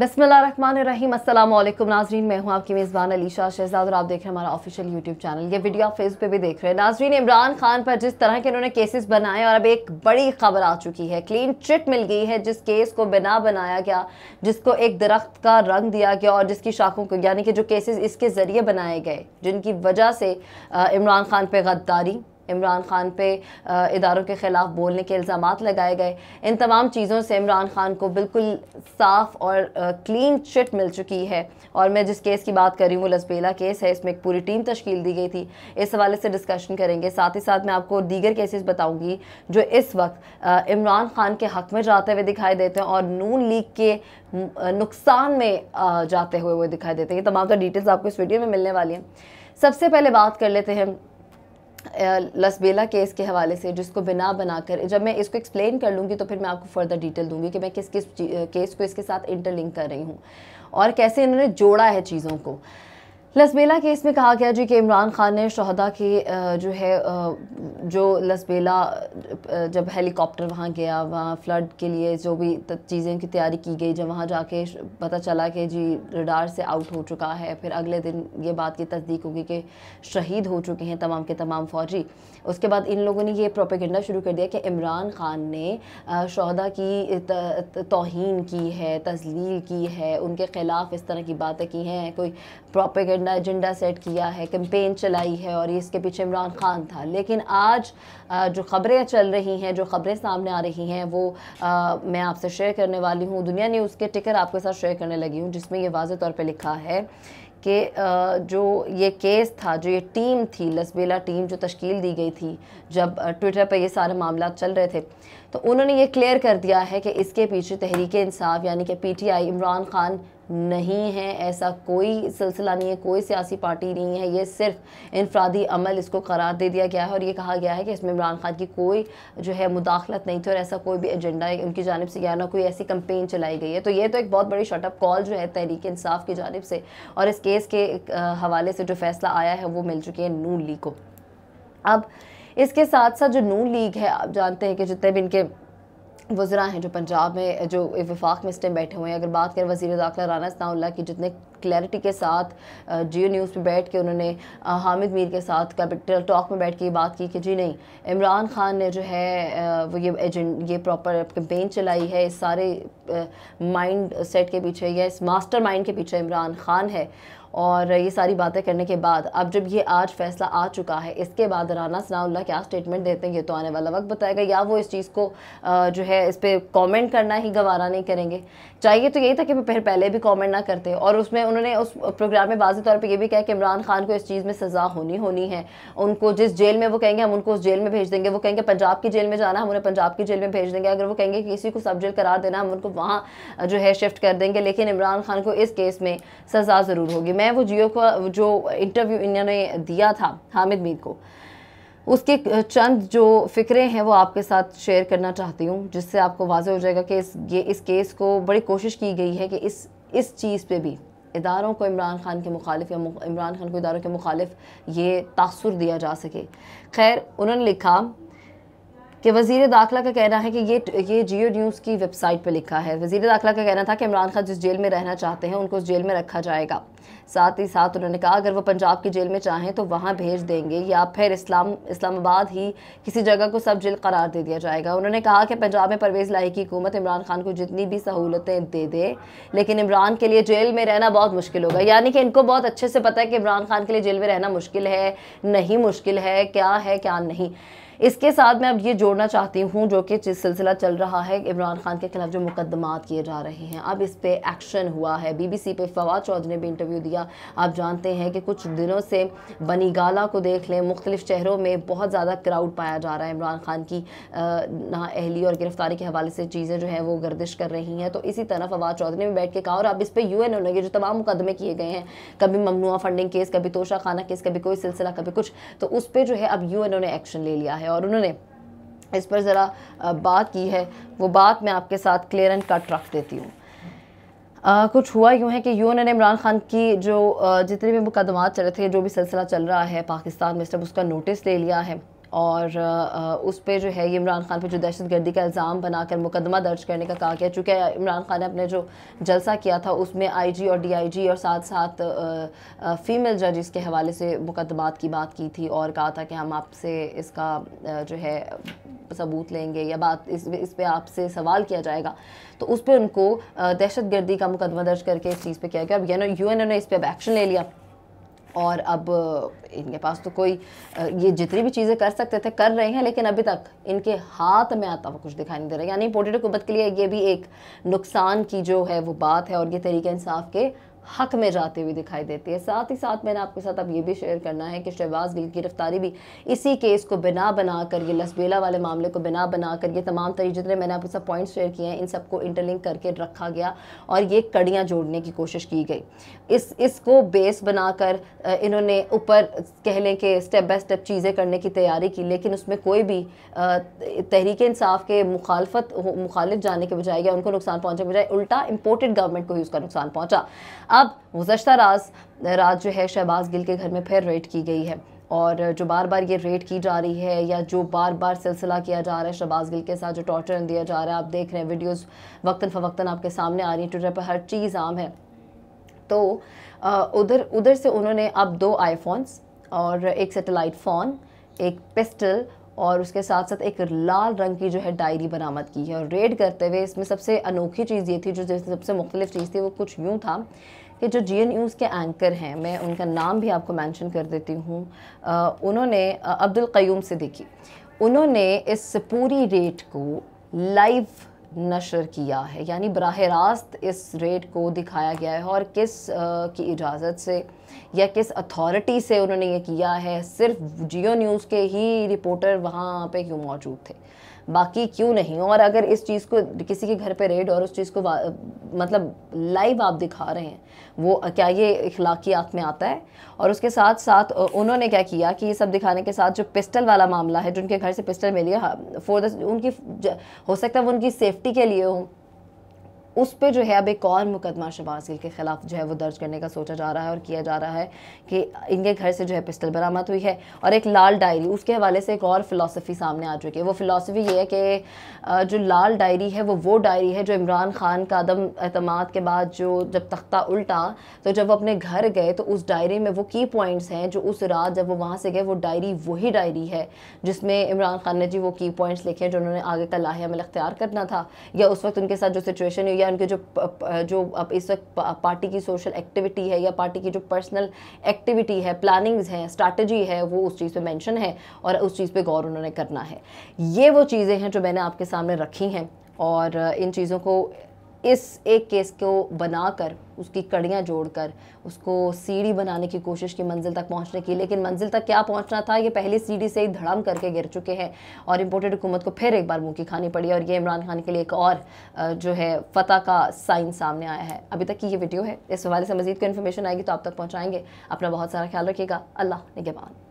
बसमिल बसमिलीम अल्लाम नाजरीन मैं हूँ आपकी मेज़बान अलीशा शहजाद और आप देख रहे हैं हमारा ऑफिशियल यूट्यूब चैनल ये वीडियो आप फेसबुक पे भी देख रहे हैं नाजरीन इमरान खान पर जिस तरह के इन्होंने केसेस बनाए और अब एक बड़ी खबर आ चुकी है क्लीन चिट मिल गई है जिस केस को बिना बनाया गया जिसको एक दरख्त का रंग दिया गया और जिसकी शाखों को यानी कि जो केसेज इसके ज़रिए बनाए गए जिनकी वजह से इमरान खान पर गद्दारी इमरान खान पे इदारों के ख़िलाफ़ बोलने के इल्ज़ाम लगाए गए इन तमाम चीज़ों से इमरान खान को बिल्कुल साफ़ और क्लीन चिट मिल चुकी है और मैं जिस केस की बात कर रही हूँ वो लसबेला केस है इसमें एक पूरी टीम तश्कील दी गई थी इस हवाले से डिस्कशन करेंगे साथ ही साथ मैं आपको दीगर केसेस बताऊँगी जो इस वक्त इमरान खान के हक में जाते हुए दिखाई देते हैं और नून लीग के नुकसान में जाते हुए वो दिखाई देते हैं ये तमाम तो डिटेल्स आपको इस वीडियो में मिलने वाली हैं सबसे पहले बात कर लेते हैं लसबेला केस के हवाले से जिसको बिना बनाकर जब मैं इसको एक्सप्लेन कर लूँगी तो फिर मैं आपको फर्दर डिटेल दूंगी कि मैं किस किस केस को इसके साथ इंटरलिंक कर रही हूँ और कैसे इन्होंने जोड़ा है चीज़ों को लसबेला केस में कहा गया जी कि इमरान खान ने शहदा के जो है जो लसबेला जब हेलीकॉप्टर वहाँ गया वहाँ फ्लड के लिए जो भी चीज़ें की तैयारी की गई जब वहाँ जाके पता चला कि जी रडार से आउट हो चुका है फिर अगले दिन ये बात की तस्दीक होगी कि शहीद हो चुके हैं तमाम के तमाम फौजी उसके बाद इन लोगों ने ये प्रोपेगेंडा शुरू कर दिया कि इमरान खान ने शहदा की तोहन की है तजलील की है उनके ख़िलाफ़ इस तरह की बातें की हैं कोई प्रोपेगेंडा करना एजेंडा सेट किया है कैंपेन चलाई है और इसके पीछे इमरान खान था लेकिन आज जो ख़बरें चल रही हैं जो ख़बरें सामने आ रही हैं वो आ, मैं आपसे शेयर करने वाली हूँ दुनिया न्यूज़ के टिकर आपके साथ शेयर करने लगी हूँ जिसमें ये वाज तौर पर लिखा है कि जो ये केस था जो ये टीम थी लसबेला टीम जो तश्कील दी गई थी जब ट्विटर पर ये सारे मामला चल रहे थे तो उन्होंने ये क्लियर कर दिया है कि इसके पीछे तहरीक इंसाफ यानी कि पीटीआई इमरान खान नहीं है ऐसा कोई सिलसिला नहीं है कोई सियासी पार्टी नहीं है ये सिर्फ इनफरादी अमल इसको करार दे दिया गया है और ये कहा गया है कि इसमें इमरान खान की कोई जो है मुदाखलत नहीं थी और ऐसा कोई भी एजेंडा उनकी जानब से गया ना कोई ऐसी कंपेन चलाई गई है तो ये तो एक बहुत बड़ी शटअप कॉल जो है तहरीक इंसाफ की जानब से और इस केस के हवाले से जो फैसला आया है वो मिल चुकी है नू लीग को अब इसके साथ साथ जो नू लीग है आप जानते हैं कि जितने भी इनके वज्रा हैं जो पंजाब में जो विफाक में इस टाइम बैठे हुए हैं अगर बात करें वजी दाखिला राना इसनाउल्ला की जितने क्लैरिटी के साथ जियो न्यूज़ पे बैठ के उन्होंने हामिद मीर के साथ कैपिटल टॉक में बैठ के बात की कि जी नहीं इमरान खान ने जो है वो ये एजेंट ये प्रॉपर कैंपेन चलाई है इस सारे माइंड सेट के पीछे या इस मास्टर माइंड के पीछे इमरान खान है और ये सारी बातें करने के बाद अब जब ये आज फैसला आ चुका है इसके बाद राना सनाउल्ला क्या स्टेटमेंट देते हैं ये तो आने वाला वक्त बताएगा या वो इस चीज़ को जो है इस पर कॉमेंट करना ही गवारा नहीं करेंगे चाहिए तो यही था कि फिर पहले भी कॉमेंट ना करते और उसमें उन्होंने उस प्रोग्राम में वाजे तौर पर यह भी कहा कि इमरान खान को इस चीज़ में सज़ा होनी होनी है उनको जिस जेल में वो कहेंगे हम उनको उस जेल में भेज देंगे वो कहेंगे पंजाब की जेल में जाना हम उन्हें पंजाब की जेल में भेज देंगे अगर वो कहेंगे किसी को सब जेल करार देना हम उनको वहाँ जो है शिफ्ट कर देंगे लेकिन इमरान खान को इस केस में सज़ा ज़रूर होगी मैं वो जियो का जो इंटरव्यू इन्होंने दिया था हामिद मीर को उसके चंद जो फ़िक्रे हैं वो आपके साथ शेयर करना चाहती हूँ जिससे आपको वाजह हो जाएगा कि इस ये इस केस को बड़ी कोशिश की गई है कि इस इस चीज़ पे भी इदारों को इमरान खान के मुखालिफ या इमरान खान को इदारों के मुखालिफ ये तासर दिया जा सके खैर उन्होंने लिखा कि वजीर दाखिला का कहना है कि ये ये जियो न्यूज़ की वेबसाइट पर लिखा है वजीर दाखिला का कहना था कि इमरान खान जिस जेल में रहना चाहते हैं उनको उस जेल में रखा जाएगा साथ ही साथ उन्होंने कहा अगर वो पंजाब की जेल में चाहें तो वहाँ भेज देंगे या फिर इस्लाम इस्लामाबाद ही किसी जगह को सब जेल करार दे दिया जाएगा उन्होंने कहा कि पंजाब में परवेज़ लाही की हुकूमत इमरान खान को जितनी भी सहूलतें दे दे लेकिन इमरान के लिए जेल में रहना बहुत मुश्किल होगा यानी कि इनको बहुत अच्छे से पता है कि इमरान खान के लिए जेल में रहना मुश्किल है नहीं मुश्किल है क्या है क्या नहीं इसके साथ मैं अब ये जोड़ना चाहती हूँ जो कि सिलसिला चल रहा है इमरान खान के खिलाफ जो मुकदमात किए जा रहे हैं अब इस पर एक्शन हुआ है बीबीसी पे फवाद चौधरी ने भी इंटरव्यू दिया आप जानते हैं कि कुछ दिनों से बनी गाला को देख लें मुख्तलिफ शहरों में बहुत ज़्यादा क्राउड पाया जा रहा है इमरान खान की नाअहली और गिरफ्तारी के हवाले से चीज़ें जो हैं वो गर्दिश कर रही हैं तो इसी तरह फवाद चौधरी ने बैठ के कहा और अब इस पर यू एन ओ ने जो तमाम मुकदमे किए गए हैं कभी ममनुआ फंडिंग केस कभी तोशा खाना केस कभी कोई सिलसिला कभी कुछ तो उस पर जो है अब यू एन ओ ने एक्शन ले लिया है और उन्होंने इस पर ज़रा बात की है वो बात मैं आपके साथ क्लियर एंड कट रख देती हूँ आ, कुछ हुआ यूँ है कि यू एन इमरान खान की जो जितने भी मुकदमात चल रहे थे जो भी सिलसिला चल रहा है पाकिस्तान में सब उसका नोटिस ले लिया है और उस पर जो है इमरान खान पर जो दहशत गर्दी का इल्ज़ाम बनाकर मुकदमा दर्ज करने का कहा गया चूँकि इमरान खान ने अपने जो जलसा किया था उसमें आई जी और डी आई जी और साथ साथ फ़ीमेल जजिस के हवाले से मुकदमात की बात की थी और कहा था कि हम आपसे इसका जो है सबूत लेंगे या बात इस इस पर आपसे सवाल किया जाएगा तो उस पर उनको दहशत गर्दी का मुकदमा दर्ज करके इस चीज़ पर किया गया अब यू एन ओ ने इस पर अब एक्शन ले लिया और अब इनके पास तो कोई ये जितनी भी चीज़ें कर सकते थे कर रहे हैं लेकिन अभी तक इनके हाथ में आता हुआ कुछ दिखाई नहीं दे रहा यानी पोटेटो कुबत के लिए ये भी एक नुकसान की जो है वो बात है और ये तरीके इंसाफ के हक में जाते हुए दिखाई देती है साथ ही साथ मैंने आपके साथ अब ये भी शेयर करना है कि शहबाज गिल की गिरफ्तारी भी इसी केस को बिना बनाकर ये लसबेला वाले मामले को बिना बनाकर ये तमाम तरीके जितने मैंने आपके साथ पॉइंट्स शेयर किए हैं इन सबको इंटरलिंक करके रखा गया और ये कड़ियाँ जोड़ने की कोशिश की गई इस इसको बेस बनाकर इन्होंने ऊपर कह लें कि स्टेप बाय स्टेप चीज़ें करने की तैयारी की लेकिन उसमें कोई भी तहरीक इंसाफ के मुखालफत मुखालिफ जाने के बजाय या उनको नुकसान पहुँचने के बजाय उल्टा इम्पोर्टेड गवर्नमेंट को ही उसका नुकसान पहुँचा अब गुजशत रात रात जो है शहबाज गिल के घर में फिर रेड की गई है और जो बार बार ये रेड की जा रही है या जो बार बार सिलसिला किया जा रहा है शहबाज गिल के साथ जो टॉर्चर दिया जा रहा है आप देख रहे हैं वीडियोस वक्ता फवक्तन आपके सामने आ रही है ट्विटर पर हर चीज़ आम है तो उधर उधर से उन्होंने अब दो आईफोन्स और एक सेटेलाइट फ़ोन एक पिस्टल और उसके साथ साथ एक लाल रंग की जो है डायरी बरामद की है और रेड करते हुए इसमें सबसे अनोखी चीज़ ये थी जो सबसे मुख्तलिफ चीज़ थी वो कुछ यूँ था कि जो जी न्यूज़ के एंकर हैं मैं उनका नाम भी आपको मेंशन कर देती हूँ उन्होंने अब्दुल क्यूम से देखी उन्होंने इस पूरी रेट को लाइव नशर किया है यानी बरह रास्त इस रेट को दिखाया गया है और किस आ, की इजाज़त से या किस अथॉरिटी से उन्होंने ये किया है सिर्फ जियो न्यूज़ के ही रिपोर्टर वहाँ पे क्यों मौजूद थे बाकी क्यों नहीं और अगर इस चीज़ को किसी के घर पे रेड और उस चीज़ को मतलब लाइव आप दिखा रहे हैं वो क्या ये अखलाकियात में आता है और उसके साथ साथ उन्होंने क्या किया कि ये सब दिखाने के साथ जो पिस्टल वाला मामला है जिनके घर से पिस्टल मिली है फॉर हाँ, द उनकी हो सकता है वो उनकी सेफ्टी के लिए हों उस पर जो है अब एक और मुकदमा शबाज गिल के ख़िलाफ़ जो है वो दर्ज करने का सोचा जा रहा है और किया जा रहा है कि इनके घर से जो है पिस्टल बरामद हुई है और एक लाल डायरी उसके हवाले से एक और फिलासफ़ी सामने आ चुकी है वो फिलासफ़ी ये है कि जो लाल डायरी है वो वो डायरी है जो इमरान खान का अदम अतमाद के बाद जो जब तख्ता उल्टा तो जब वो अपने घर गए तो उस डायरी में वो की पॉइंट्स हैं जो उस रात जब वो वहाँ से गए वो डायरी वही डायरी है जिसमें इमरान खान ने जी वो की पॉइंट्स लिखे हैं जो उन्होंने आगे का लाहे अमल अख्तियार करना था या उस वक्त उनके साथ जो सिचुएशन हुई या उनके जो जो अब इस वक्त पार्टी की सोशल एक्टिविटी है या पार्टी की जो पर्सनल एक्टिविटी है प्लानिंग्स हैं स्ट्रैटेजी है वो उस चीज़ पे मेंशन है और उस चीज़ पे गौर उन्होंने करना है ये वो चीज़ें हैं जो मैंने आपके सामने रखी हैं और इन चीज़ों को इस एक केस को बनाकर उसकी कड़ियाँ जोड़कर उसको सीढ़ी बनाने की कोशिश की मंजिल तक पहुँचने की लेकिन मंजिल तक क्या पहुँचना था ये पहली सीढ़ी से ही धड़म करके गिर चुके हैं और इम्पोर्टेड हुकूमत को फिर एक बार मुँह की खानी पड़ी और ये इमरान खान के लिए एक और जो है फतह का साइन सामने आया है अभी तक की ये वीडियो है इस हवाले से मजीद कोई इन्फॉर्मेशन आएगी तो आप तक पहुँचाएँगे अपना बहुत सारा ख्याल रखिएगा अल्लाह निगेबान